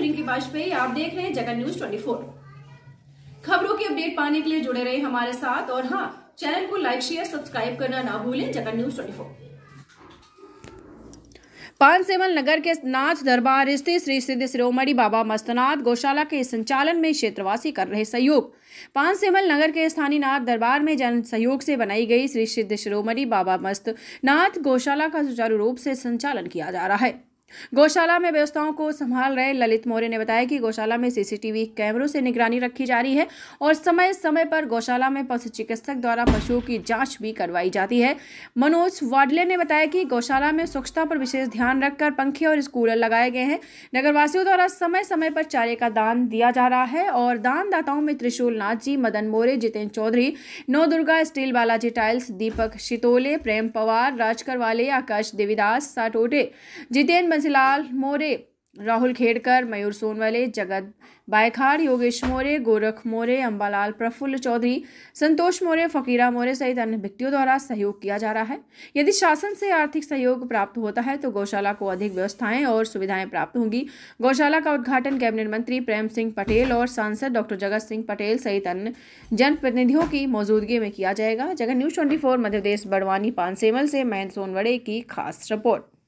हूं रिंकी वाजपेयी आप देख रहे हैं जगन न्यूज 24 खबरों की अपडेट पाने के लिए जुड़े रहे हमारे साथ और हाँ चैनल को लाइक शेयर सब्सक्राइब करना ना भूलें Jagan news twenty four Pansemal Nagar के नाथ दरबार स्थित श्री सिद्ध शिरोमणि बाबा मस्तनाथ गौशाला के संचालन में क्षेत्रवासी कर रहे सहयोग पानसेमल नगर के स्थानीय नाथ दरबार में जन सहयोग से बनाई गई श्री सिद्ध शिरोमणि बाबा मस्तनाथ गौशाला का सुचारू रूप से संचालन किया जा रहा है गौशाला में व्यवस्थाओं को संभाल रहे ललित मौर्य ने बताया कि गौशाला में सीसीटीवी कैमरों से निगरानी रखी जा रही है और समय समय पर गौशाला में पशु चिकित्सक द्वारा पशुओं की जांच भी करवाई जाती है मनोज वाडले ने बताया कि गौशाला में स्वच्छता पर विशेष ध्यान रखकर पंखे और स्कूलर लगाए गए हैं नगरवासियों द्वारा समय समय पर चारे का दान दिया जा रहा है और दानदाताओं में त्रिशूल नाथ जी मदन मोरे जितेंद्र चौधरी नौ दुर्गा स्टील बालाजी टाइल्स दीपक शितोले प्रेम पवार राजकर वाले आकाश देवीदास साटोटे जितेंद्र लाल मोरे राहुल खेड़कर मयूर सोनवाले जगत बायखार योगेश मोरे गोरख मोरे अंबालाल प्रफुल्ल चौधरी संतोष मोरे फकीरा मोरे सहित अन्य व्यक्तियों द्वारा सहयोग किया जा रहा है यदि शासन से आर्थिक सहयोग प्राप्त होता है तो गौशाला को अधिक व्यवस्थाएं और सुविधाएं प्राप्त होंगी गौशाला का उद्घाटन कैबिनेट मंत्री प्रेम सिंह पटेल और सांसद डॉक्टर जगत सिंह पटेल सहित अन्य जनप्रतिनिधियों की मौजूदगी में किया जाएगा जगह news twenty four Madhya Pradesh Barwani Pansemal से महेंद्र सोनवड़े की खास रिपोर्ट